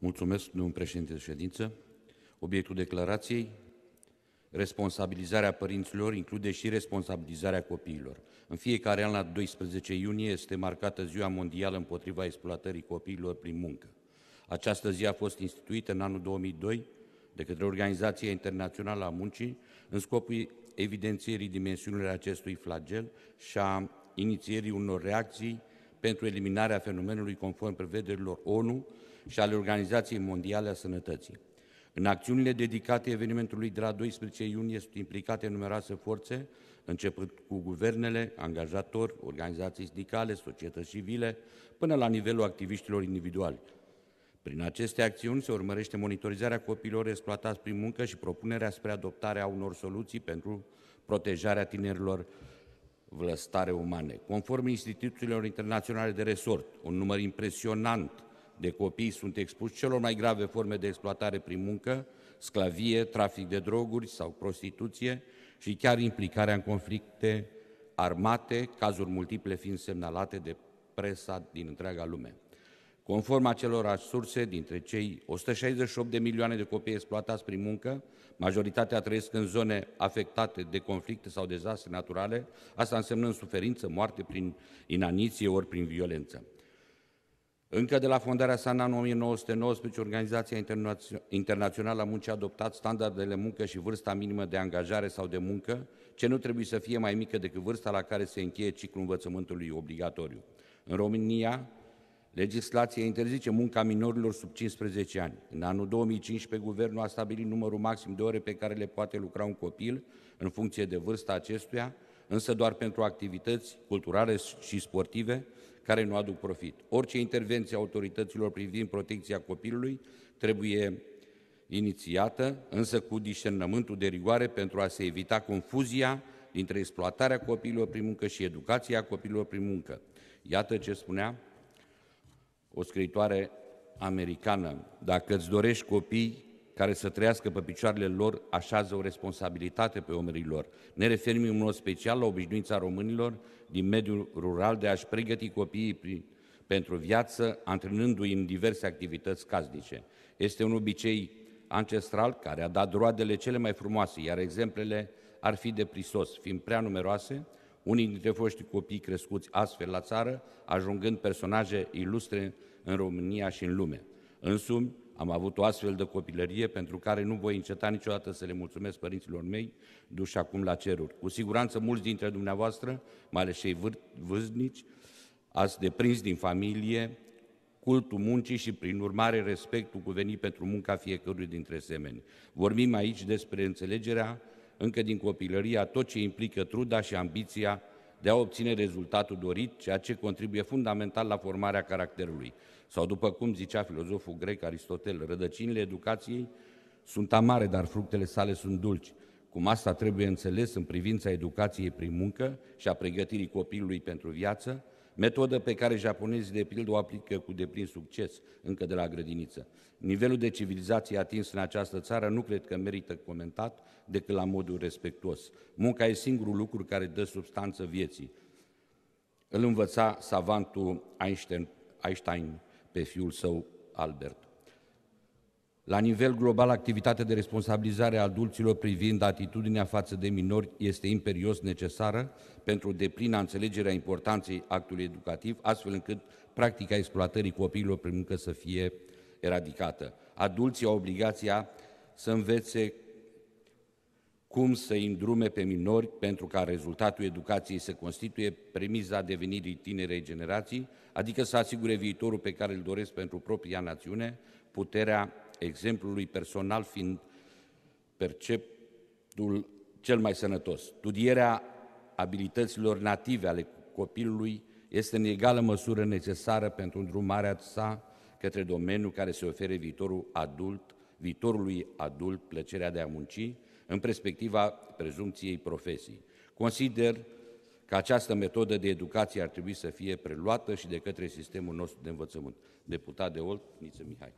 Mulțumesc, domnul președinte de ședință. Obiectul declarației, responsabilizarea părinților include și responsabilizarea copiilor. În fiecare an, la 12 iunie, este marcată Ziua Mondială împotriva exploatării copiilor prin muncă. Această zi a fost instituită în anul 2002 de către Organizația Internațională a Muncii în scopul evidențierii dimensiunilor acestui flagel și a inițierii unor reacții pentru eliminarea fenomenului conform prevederilor ONU și ale Organizației Mondiale a Sănătății. În acțiunile dedicate evenimentului de la 12 iunie sunt implicate numeroase forțe, începând cu guvernele, angajatori, organizații sindicale, societăți civile, până la nivelul activiștilor individuali. Prin aceste acțiuni se urmărește monitorizarea copiilor exploatați prin muncă și propunerea spre adoptarea unor soluții pentru protejarea tinerilor vlăstare umane. Conform instituțiilor internaționale de resort, un număr impresionant de copii sunt expuși celor mai grave forme de exploatare prin muncă, sclavie, trafic de droguri sau prostituție și chiar implicarea în conflicte armate, cazuri multiple fiind semnalate de presa din întreaga lume. Conform acelor surse, dintre cei 168 de milioane de copii exploatați prin muncă, majoritatea trăiesc în zone afectate de conflicte sau dezastre naturale, asta însemnând suferință, moarte prin inaniție ori prin violență. Încă de la fondarea sa în anul 1919, Organizația Internațională a Muncii a adoptat standardele muncă și vârsta minimă de angajare sau de muncă, ce nu trebuie să fie mai mică decât vârsta la care se încheie ciclul învățământului obligatoriu. În România, Legislația interzice munca minorilor sub 15 ani. În anul 2015, guvernul a stabilit numărul maxim de ore pe care le poate lucra un copil în funcție de vârsta acestuia, însă doar pentru activități culturale și sportive care nu aduc profit. Orice intervenție a autorităților privind protecția copilului trebuie inițiată, însă cu discernământul de rigoare pentru a se evita confuzia dintre exploatarea copiilor prin muncă și educația copiilor prin muncă. Iată ce spunea o scriitoare americană. Dacă îți dorești copii care să trăiască pe picioarele lor, așează o responsabilitate pe omerii lor. Ne referim în mod special la obișnuința românilor din mediul rural de a-și pregăti copiii prin, pentru viață, antrenându-i în diverse activități casnice. Este un obicei ancestral care a dat roadele cele mai frumoase, iar exemplele ar fi de prisos, fiind prea numeroase, unii dintre foști copii crescuți astfel la țară, ajungând personaje ilustre în România și în lume. Însumi, am avut o astfel de copilărie pentru care nu voi înceta niciodată să le mulțumesc părinților mei, duși acum la ceruri. Cu siguranță mulți dintre dumneavoastră, mai ales cei vâznici, ați deprins din familie cultul muncii și, prin urmare, respectul cuvenit pentru munca fiecărui dintre semeni. Vorbim aici despre înțelegerea încă din copilăria tot ce implică truda și ambiția de a obține rezultatul dorit, ceea ce contribuie fundamental la formarea caracterului. Sau după cum zicea filozoful grec Aristotel, rădăcinile educației sunt amare, dar fructele sale sunt dulci. Cum asta trebuie înțeles în privința educației prin muncă și a pregătirii copilului pentru viață, metodă pe care japonezii de pildă o aplică cu deplin succes încă de la grădiniță. Nivelul de civilizație atins în această țară nu cred că merită comentat decât la modul respectuos. Munca e singurul lucru care dă substanță vieții. Îl învăța savantul Einstein, Einstein pe fiul său Albert. La nivel global, activitatea de responsabilizare a adulților privind atitudinea față de minori este imperios necesară pentru deplina înțelegerea importanței actului educativ, astfel încât practica exploatării copiilor prin muncă să fie eradicată. Adulții au obligația să învețe cum să îndrume pe minori pentru ca rezultatul educației să constituie premiza devenirii tinerei generații, adică să asigure viitorul pe care îl doresc pentru propria națiune, puterea exemplului personal fiind perceptul cel mai sănătos. Studierea abilităților native ale copilului este în egală măsură necesară pentru îndrumarea sa către domeniul care se ofere viitorul adult, viitorului adult plăcerea de a munci în perspectiva prezumției profesii. Consider că această metodă de educație ar trebui să fie preluată și de către sistemul nostru de învățământ. Deputat de Olt, Niță Mihai.